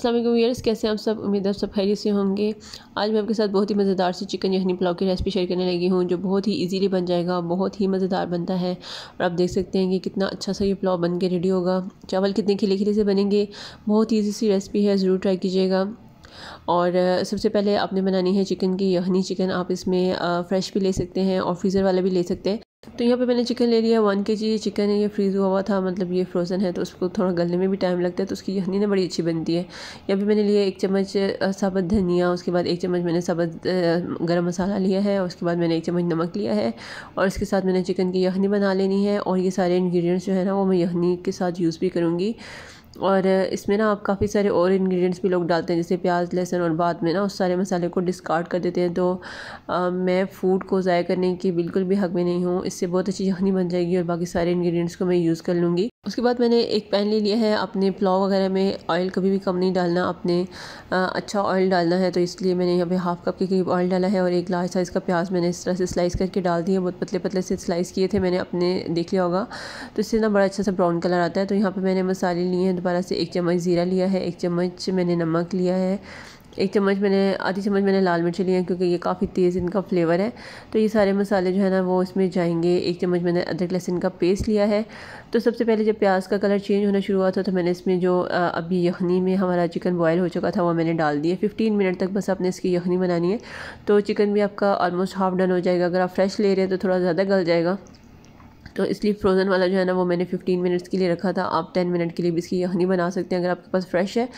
असलम वीयर्स कैसे आप सब उम्मीद है सब खैरी से होंगे आज मैं आपके साथ बहुत ही मज़ेदार सी चिकन यखनी पुलाव की रेसिपी शेयर करने लगी हूँ जो बहुत ही इजीली बन जाएगा बहुत ही मज़ेदार बनता है और आप देख सकते हैं कि कितना अच्छा सा ये पुलाव बन के रेडी होगा चावल कितने खिले खिले से बनेंगे बहुत ईजी सी रेसिपी है ज़रूर ट्राई कीजिएगा और सबसे पहले आपने बनानी है चिकन की यखनी चिकन आप इसमें फ़्रेश भी ले सकते हैं और फ्रीज़र वाला भी ले सकते हैं तो यहाँ पे मैंने चिकन ले लिया वन के जी ये चिकन है ये फ्रीज़ हुआ हुआ था मतलब ये फ्रोज़न है तो उसको थोड़ा गलने में भी टाइम लगता है तो उसकी यखनी ना बड़ी अच्छी बनती है यहाँ पे मैंने लिया एक चम्मच साबुत धनिया उसके बाद एक चम्मच मैंने साबुत गरम मसाला लिया है उसके बाद मैंने एक चम्मच नमक लिया है और इसके साथ मैंने चिकन की यखनी बना लेनी है और ये सारे इन्ग्रीडियंट्स जो है ना वो मैं यखनी के साथ यूज़ भी करूँगी और इसमें ना आप काफ़ी सारे और इंग्रेडिएंट्स भी लोग डालते हैं जैसे प्याज लहसुन और बाद में ना उस सारे मसाले को डिस्कार्ड कर देते हैं तो आ, मैं फ़ूड को ज़ाय करने की बिल्कुल भी हक में नहीं हूँ इससे बहुत अच्छी यखनी बन जाएगी और बाकी सारे इंग्रेडिएंट्स को मैं यूज़ कर लूँगी उसके बाद मैंने एक पैन ले लिया है अपने पुलाव वगैरह में ऑयल कभी भी कम नहीं डालना अपने आ, अच्छा ऑयल डालना है तो इसलिए मैंने यहाँ पे हाफ़ कप के करीब ऑयल डाला है और एक लार्ज साइज़ का प्याज मैंने इस तरह से स्लाइस करके डाल दिए बहुत पतले पतले से स्लाइस किए थे मैंने अपने देख लिया होगा तो इससे ना बड़ा अच्छा सा ब्राउन कलर आता है तो यहाँ पर मैंने मसाले लिए हैं दोबारा से एक चम्मच ज़ीरा लिया है एक चम्मच मैंने नमक लिया है एक चम्मच मैंने आधी चम्मच मैंने लाल मिर्च लिया क्योंकि ये काफ़ी तेज़ इनका फ्लेवर है तो ये सारे मसाले जो है ना वो इसमें जाएंगे एक चम्मच मैंने अदरक लहसुन का पेस्ट लिया है तो सबसे पहले जब प्याज का कलर चेंज होना शुरू हुआ था तो मैंने इसमें जो अभी यखनी में हमारा चिकन बॉयल हो चुका था वो मैंने डाल दिया फिफ्टीन मिनट तक बस आपने इसकी यखनी बनानी है तो चिकन भी आपका ऑलमोस्ट हाफ डन हो जाएगा अगर आप फ्रेश ले रहे हैं तो थोड़ा ज़्यादा गल जाएगा तो इसलिए फ्रोज़न वाला जो है ना वो मैंने 15 मिनट्स के लिए रखा था आप 10 मिनट के लिए भी इसकी यखनी बना सकते हैं अगर आपके पास फ्रेश है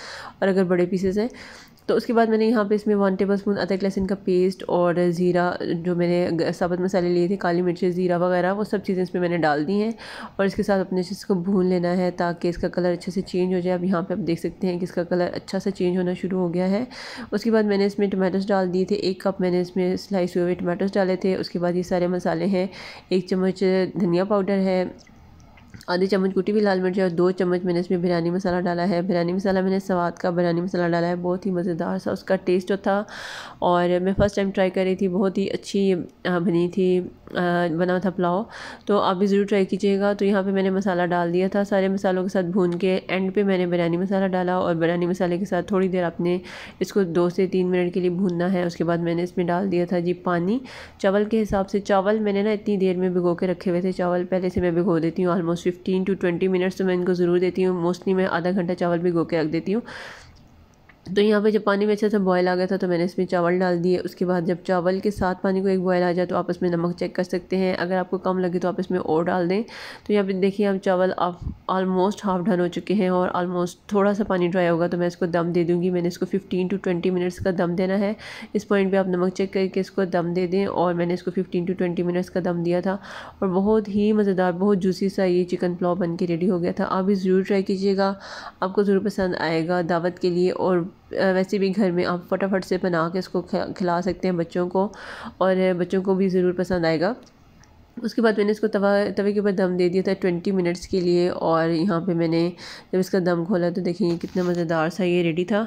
और अगर बड़े पीसेस हैं तो उसके बाद मैंने यहाँ पे इसमें वन टेबल स्पून अदरक लहसुन का पेस्ट और ज़ीरा जो मैंने साबुत मसाले लिए थे काली मिर्च ज़ीरा वगैरह वो सब चीज़ें इसमें मैंने डाल दी हैं और इसके साथ अपने इसको भून लेना है ताकि इसका कलर अच्छे से चेंज हो जाए अब यहाँ पे आप देख सकते हैं कि इसका कलर अच्छा सा चेंज होना शुरू हो गया है उसके बाद मैंने इसमें टमाटोज डाल दिए थे एक कप मैंने इसमें स्लाइस हुए टमाटोज डाले थे उसके बाद ये सारे मसाले हैं एक चम्मच धनिया पाउडर है आधी चम्मच कुटी हुई लाल मिर्च और दो चम्मच मैंने इसमें बिरयानी मसाला डाला है बिरयानी मसाला मैंने स्वाद का बिरयानी मसाला डाला है बहुत ही मज़ेदार सा उसका टेस्ट जो तो था और मैं फ़र्स्ट टाइम ट्राई कर रही थी बहुत ही अच्छी बनी थी बना था पुलाव तो आप भी ज़रूर ट्राई कीजिएगा तो यहाँ पर मैंने मसाला डाल दिया था सारे मसालों के साथ भून के एंड पे मैंने बिरयानी मसाला डाला और बिरयानी मसाले के साथ थोड़ी देर आपने इसको दो से तीन मिनट के लिए भूनना है उसके बाद मैंने इसमें डाल दिया था जी पानी चावल के हिसाब से चावल मैंने ना इतनी देर में भिगो के रखे हुए थे चावल पहले से मैं भिगो देती हूँ ऑलमोस्ट 15 टू 20 मिनट्स तो मैं इनको ज़रूर देती हूँ मोस्टली मैं आधा घंटा चावल भी गो के रख देती हूँ तो यहाँ पे जब पानी में अच्छे से बॉयल आ गया था तो मैंने इसमें चावल डाल दिए उसके बाद जब चावल के साथ पानी को एक बॉयल आ जाए तो आप इसमें नमक चेक कर सकते हैं अगर आपको कम लगे तो आप इसमें और डाल दें तो यहाँ पे देखिए हम चावल आलमोस्ट हाफ डन हो चुके हैं और आलमोस्ट थोड़ा सा पानी ड्राई होगा तो मैं इसको दम दे दूँगी मैंने इसको फिफ्टीन टू ट्वेंटी मिनट्स का दम देना है इस पॉइंट पर आप नमक चेक करके इसको दम दे दें और मैंने इसको फिफ्टीन टू ट्वेंटी मिनट्स का दम दिया था और बहुत ही मज़ेदार बहुत जूसी सा ये चिकन पुलाव बन के रेडी हो गया था आप भी ज़रूर ट्राई कीजिएगा आपको ज़रूर पसंद आएगा दावत के लिए और वैसे भी घर में आप फटाफट से बना के इसको खिला सकते हैं बच्चों को और बच्चों को भी ज़रूर पसंद आएगा उसके बाद मैंने इसको तवा तवे के ऊपर दम दे दिया था ट्वेंटी मिनट्स के लिए और यहाँ पे मैंने जब इसका दम खोला तो देखिए कितना मज़ेदार सा ये रेडी था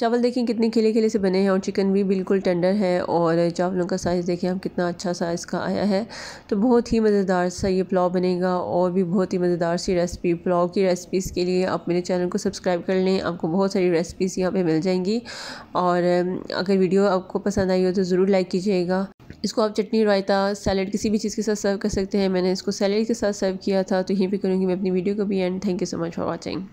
चावल देखें कितने खिले खिले से बने हैं और चिकन भी बिल्कुल टेंडर है और चावलों का साइज़ देखें हम कितना अच्छा साइज़ का आया है तो बहुत ही मज़ेदार सा ये पुलाव बनेगा और भी बहुत ही मज़ेदार सी रेसिपी पुलाव की रेसिपीज़ के लिए आप मेरे चैनल को सब्सक्राइब कर लें आपको बहुत सारी रेसिपीज़ यहाँ पर मिल जाएंगी और अगर वीडियो आपको पसंद आई हो तो ज़रूर लाइक कीजिएगा इसको आप चटनी रायता सैलड किसी भी चीज़ के साथ सर्व कर सकते हैं मैंने इसको सैलड के साथ सर्व किया था तो यहीं पर करूँगी मैं अपनी वीडियो को भी and thank you so much for watching